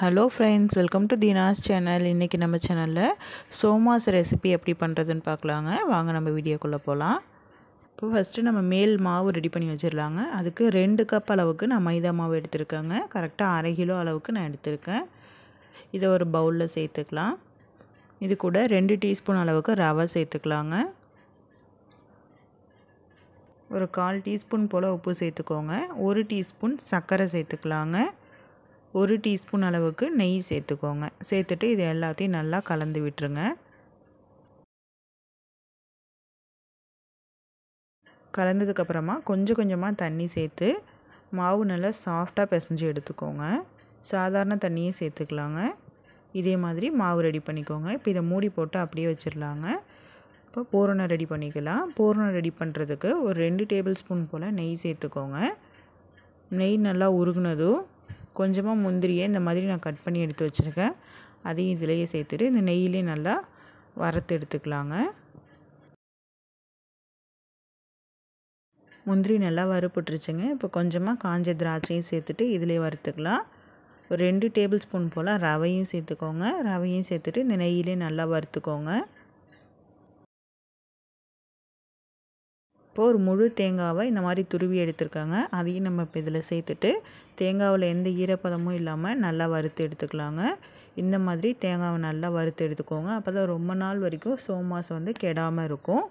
hello friends welcome to Deena's channel இன்றைக்கி நம்ம சேனலில் சோமாஸ் ரெசிபி எப்படி பண்ணுறதுன்னு பார்க்கலாங்க வாங்க நம்ம வீடியோக்குள்ளே போகலாம் இப்போ ஃபஸ்ட்டு நம்ம மேல் மாவு ரெடி பண்ணி வச்சிடலாங்க அதுக்கு ரெண்டு கப் அளவுக்கு நான் மைதா மாவு எடுத்திருக்கேங்க கரெக்டாக அரை கிலோ அளவுக்கு நான் எடுத்திருக்கேன் இதை ஒரு பவுலில் சேர்த்துக்கலாம் இது கூட ரெண்டு டீஸ்பூன் அளவுக்கு ரவை சேர்த்துக்கலாங்க ஒரு கால் டீஸ்பூன் போல் உப்பு சேர்த்துக்கோங்க ஒரு டீஸ்பூன் சர்க்கரை சேர்த்துக்கலாங்க ஒரு டீஸ்பூன் அளவுக்கு நெய் சேர்த்துக்கோங்க சேர்த்துட்டு இது எல்லாத்தையும் நல்லா கலந்து விட்டுருங்க கலந்ததுக்கப்புறமா கொஞ்சம் கொஞ்சமாக தண்ணி சேர்த்து மாவு நல்லா சாஃப்டாக பிசைஞ்சு எடுத்துக்கோங்க சாதாரண தண்ணியும் சேர்த்துக்கலாங்க இதே மாதிரி மாவு ரெடி பண்ணிக்கோங்க இப்போ இதை மூடி போட்டு அப்படியே வச்சிடலாங்க இப்போ பூரணம் ரெடி பண்ணிக்கலாம் பூரணம் ரெடி பண்ணுறதுக்கு ஒரு ரெண்டு டேபிள் ஸ்பூன் போல் நெய் சேர்த்துக்கோங்க நெய் நல்லா உருகுனதும் கொஞ்சமாக முந்திரியை இந்த மாதிரி நான் கட் பண்ணி எடுத்து வச்சுருக்கேன் அதையும் இதிலையே சேர்த்துட்டு இந்த நெய்யிலே நல்லா வறுத்து எடுத்துக்கலாங்க முந்திரி நல்லா வறுப்புட்டுருச்சுங்க இப்போ கொஞ்சமாக காஞ்ச திராட்சையும் சேர்த்துட்டு இதிலே வறுத்துக்கலாம் ஒரு ரெண்டு டேபிள் ஸ்பூன் போல் ரவையும் சேர்த்துக்கோங்க ரவையும் சேர்த்துட்டு இந்த நெய்யிலே நல்லா வறுத்துக்கோங்க இப்போ ஒரு முழு தேங்காவை இந்த மாதிரி துருவி எடுத்திருக்காங்க அதையும் நம்ம இப்போ இதில் சேர்த்துட்டு தேங்காவில் எந்த ஈரப்பதமும் இல்லாமல் நல்லா வறுத்து எடுத்துக்கலாங்க இந்த மாதிரி தேங்காவை நல்லா வறுத்து எடுத்துக்கோங்க அப்போ தான் ரொம்ப நாள் வரைக்கும் சோமாசம் வந்து கெடாமல் இருக்கும்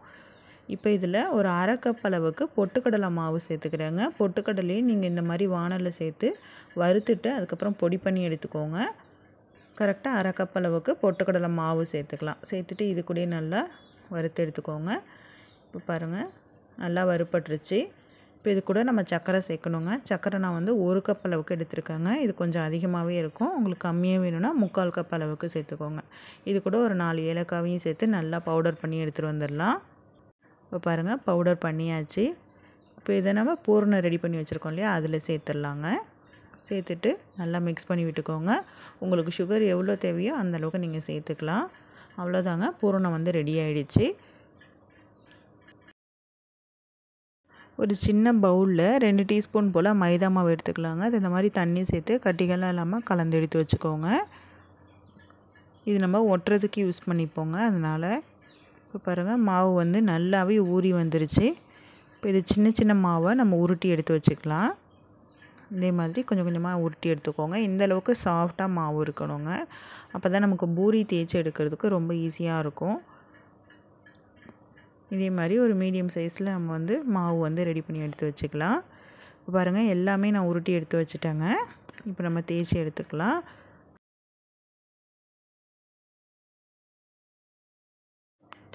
இப்போ இதில் ஒரு அரைக்கப் அளவுக்கு பொட்டுக்கடலை மாவு சேர்த்துக்கிறேங்க பொட்டுக்கடலையும் நீங்கள் இந்த மாதிரி வானலில் சேர்த்து வறுத்துட்டு அதுக்கப்புறம் பொடி பண்ணி எடுத்துக்கோங்க கரெக்டாக அரைக்கப் அளவுக்கு பொட்டுக்கடலை மாவு சேர்த்துக்கலாம் சேர்த்துட்டு இது கூட நல்லா வறுத்து எடுத்துக்கோங்க இப்போ பாருங்கள் நல்லா வறுப்பட்டுருச்சு இப்போ இது கூட நம்ம சக்கரை சேர்க்கணுங்க சக்கரை நான் வந்து ஒரு கப் அளவுக்கு எடுத்திருக்கேங்க இது கொஞ்சம் அதிகமாகவே இருக்கும் உங்களுக்கு கம்மியாக வேணும்னா முக்கால் கப் அளவுக்கு சேர்த்துக்கோங்க இது கூட ஒரு நாலு ஏலக்காவையும் சேர்த்து நல்லா பவுடர் பண்ணி எடுத்துகிட்டு வந்துடலாம் இப்போ பாருங்கள் பவுடர் பண்ணியாச்சு இப்போ இதை நம்ம பூர்ணம் ரெடி பண்ணி வச்சுருக்கோம் இல்லையா அதில் சேர்த்துடலாங்க சேர்த்துட்டு நல்லா மிக்ஸ் பண்ணி விட்டுக்கோங்க உங்களுக்கு சுகர் எவ்வளோ தேவையோ அந்தளவுக்கு நீங்கள் சேர்த்துக்கலாம் அவ்வளோதாங்க பூரணம் வந்து ரெடி ஆகிடுச்சு ஒரு சின்ன பவுலில் ரெண்டு டீஸ்பூன் போல் மைதா மாவு எடுத்துக்கலாங்க அது இந்த மாதிரி தண்ணி சேர்த்து கட்டிகளாக இல்லாமல் கலந்து எடுத்து வச்சுக்கோங்க இது நம்ம ஒட்டுறதுக்கு யூஸ் பண்ணிப்போங்க அதனால் இப்போ பாருங்கள் மாவு வந்து நல்லாவே ஊறி வந்துருச்சு இப்போ இது சின்ன சின்ன மாவை நம்ம உருட்டி எடுத்து வச்சுக்கலாம் இதே மாதிரி கொஞ்சம் கொஞ்சமாக உருட்டி எடுத்துக்கோங்க இந்த அளவுக்கு சாஃப்டாக மாவு இருக்கணுங்க அப்போ தான் நமக்கு பூரி தேய்ச்சி எடுக்கிறதுக்கு ரொம்ப ஈஸியாக இருக்கும் இதே மாதிரி ஒரு மீடியம் சைஸில் நம்ம வந்து மாவு வந்து ரெடி பண்ணி எடுத்து வச்சுக்கலாம் இப்போ பாருங்கள் எல்லாமே நான் உருட்டி எடுத்து வச்சுட்டேங்க இப்போ நம்ம தேய்ச்சி எடுத்துக்கலாம்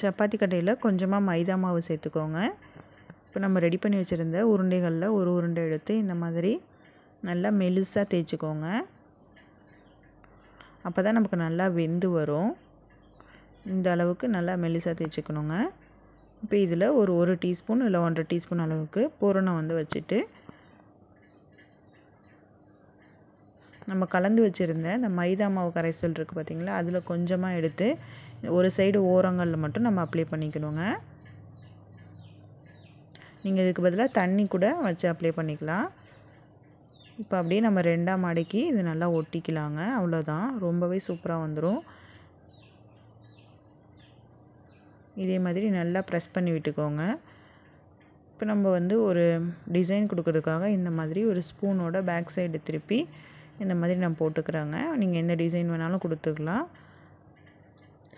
சப்பாத்தி கடையில் கொஞ்சமாக மைதா மாவு சேர்த்துக்கோங்க இப்போ நம்ம ரெடி பண்ணி வச்சுருந்த உருண்டைகளில் ஒரு உருண்டை எடுத்து இந்த மாதிரி நல்லா மெலுசாக தேய்ச்சிக்கோங்க அப்போ தான் நமக்கு நல்லா வெந்து வரும் இந்த அளவுக்கு நல்லா மெலுசாக தேய்ச்சிக்கணுங்க இப்போ இதில் ஒரு ஒரு டீஸ்பூன் இல்லை ஒன்றரை டீஸ்பூன் அளவுக்கு பூரணை வந்து வச்சுட்டு நம்ம கலந்து வச்சுருந்த இந்த மைதா மாவு கரைசல் இருக்குது பார்த்திங்களா அதில் கொஞ்சமாக எடுத்து ஒரு சைடு ஓரங்களில் மட்டும் நம்ம அப்ளை பண்ணிக்கணுங்க நீங்கள் இதுக்கு பதிலாக தண்ணி கூட வச்சு அப்ளை பண்ணிக்கலாம் இப்போ அப்படியே நம்ம ரெண்டாம் மாடைக்கு இது நல்லா ஒட்டிக்கலாங்க அவ்வளோதான் ரொம்பவே சூப்பராக வந்துடும் இதே மாதிரி நல்லா ப்ரெஸ் பண்ணி விட்டுக்கோங்க இப்போ நம்ம வந்து ஒரு டிசைன் கொடுக்கறதுக்காக இந்த மாதிரி ஒரு ஸ்பூனோட பேக் சைடு திருப்பி இந்த மாதிரி நான் போட்டுக்கிறேங்க நீங்கள் எந்த டிசைன் வேணாலும் கொடுத்துக்கலாம்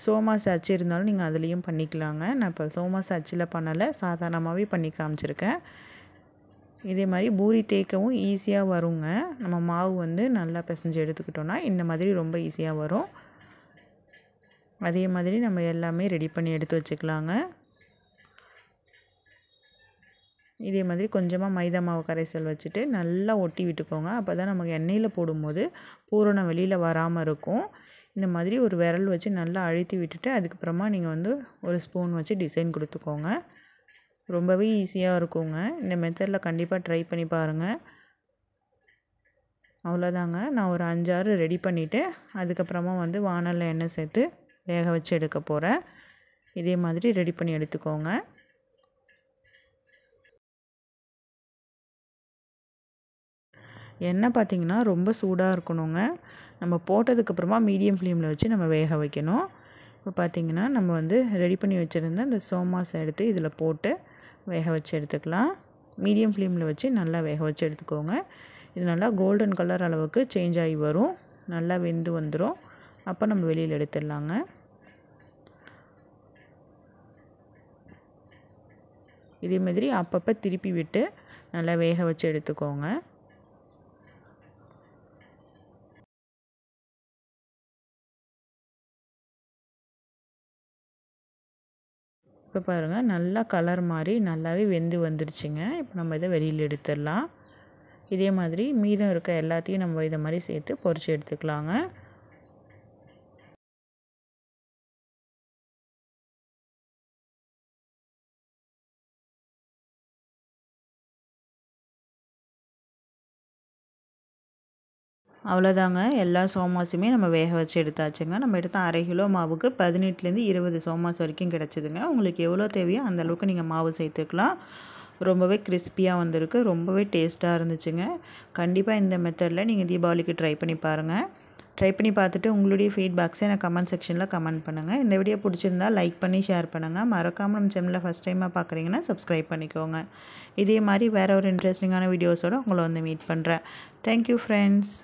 சோமா சாட்சி இருந்தாலும் நீங்கள் அதுலேயும் பண்ணிக்கலாங்க நான் இப்போ சோமா சாட்சியில் பண்ணலை சாதாரணமாகவே பண்ணி காமிச்சிருக்கேன் இதே மாதிரி பூரி தேய்க்கவும் ஈஸியாக வருங்க நம்ம மாவு வந்து நல்லா பிசைஞ்சு எடுத்துக்கிட்டோன்னா இந்த மாதிரி ரொம்ப ஈஸியாக வரும் அதே மாதிரி நம்ம எல்லாமே ரெடி பண்ணி எடுத்து வச்சுக்கலாங்க இதே மாதிரி கொஞ்சமாக மைதா மாவு கரைசல் வச்சுட்டு நல்லா ஒட்டி விட்டுக்கோங்க அப்போ தான் நமக்கு எண்ணெயில் போடும்போது பூரணம் வெளியில் வராமல் இருக்கும் இந்த மாதிரி ஒரு விரல் வச்சு நல்லா அழுத்தி விட்டுட்டு அதுக்கப்புறமா நீங்கள் வந்து ஒரு ஸ்பூன் வச்சு டிசைன் கொடுத்துக்கோங்க ரொம்பவே ஈஸியாக இருக்குங்க இந்த மெத்தடில் கண்டிப்பாக ட்ரை பண்ணி பாருங்கள் அவ்வளோதாங்க நான் ஒரு அஞ்சாறு ரெடி பண்ணிவிட்டு அதுக்கப்புறமா வந்து வானலில் எண்ணெய் சேர்த்து வேக வச்சு எடுக்க போகிறேன் இதே மாதிரி ரெடி பண்ணி எடுத்துக்கோங்க எண்ணெய் பார்த்திங்கன்னா ரொம்ப சூடாக இருக்கணுங்க நம்ம போட்டதுக்கப்புறமா மீடியம் ஃப்ளேமில் வச்சு நம்ம வேக வைக்கணும் இப்போ பார்த்திங்கன்னா நம்ம வந்து ரெடி பண்ணி வச்சுருந்த இந்த சோமாஸ் எடுத்து இதில் போட்டு வேக வச்சு எடுத்துக்கலாம் மீடியம் ஃப்ளேமில் வச்சு நல்லா வேக வச்சு எடுத்துக்கோங்க இது நல்லா கோல்டன் கலர் அளவுக்கு சேஞ்ச் ஆகி வரும் நல்லா வெந்து வந்துடும் அப்போ நம்ம வெளியில் எடுத்துடலாங்க இதே மாதிரி அப்பப்போ திருப்பி விட்டு நல்லா வேக வச்சு எடுத்துக்கோங்க இப்போ பாருங்கள் நல்லா கலர் மாதிரி நல்லாவே வெந்து வந்துருச்சுங்க இப்போ நம்ம இதை வெளியில் எடுத்துடலாம் இதே மாதிரி மீதம் இருக்க எல்லாத்தையும் நம்ம இதை மாதிரி சேர்த்து பொறிச்சு எடுத்துக்கலாங்க அவ்வளோதாங்க எல்லா சோமாசுமே நம்ம வேக வச்சு எடுத்தாச்சுங்க நம்ம எடுத்த அரை கிலோ மாவுக்கு பதினெட்டுலேருந்து இருபது சோமாஸ் வரைக்கும் கிடச்சிதுங்க உங்களுக்கு எவ்வளோ தேவையோ அந்தளவுக்கு நீங்கள் மாவு சேர்த்துக்கலாம் ரொம்பவே கிறிஸ்பியாக வந்திருக்கு ரொம்பவே டேஸ்ட்டாக இருந்துச்சுங்க கண்டிப்பாக இந்த மெத்தடில் நீங்கள் தீபாவளிக்கு ட்ரை பண்ணி பாருங்கள் ட்ரை பண்ணி பார்த்துட்டு உங்களுடைய ஃபீட்பேக்ஸை எனக்கு கமெண்ட் செக்ஷனில் கமெண்ட் பண்ணுங்கள் இந்த வீடியோ பிடிச்சிருந்தால் லைக் பண்ணி ஷேர் பண்ணுங்கள் மறக்காமல் நம்ம சேனலில் ஃபஸ்ட் டைமாக பார்க்குறீங்கன்னா சப்ஸ்கிரைப் பண்ணிக்கோங்க இதே மாதிரி வேறு ஒரு இன்ட்ரெஸ்டிங்கான வீடியோஸோடு உங்களை வந்து மீட் பண்ணுறேன் தேங்க்யூ ஃப்ரெண்ட்ஸ்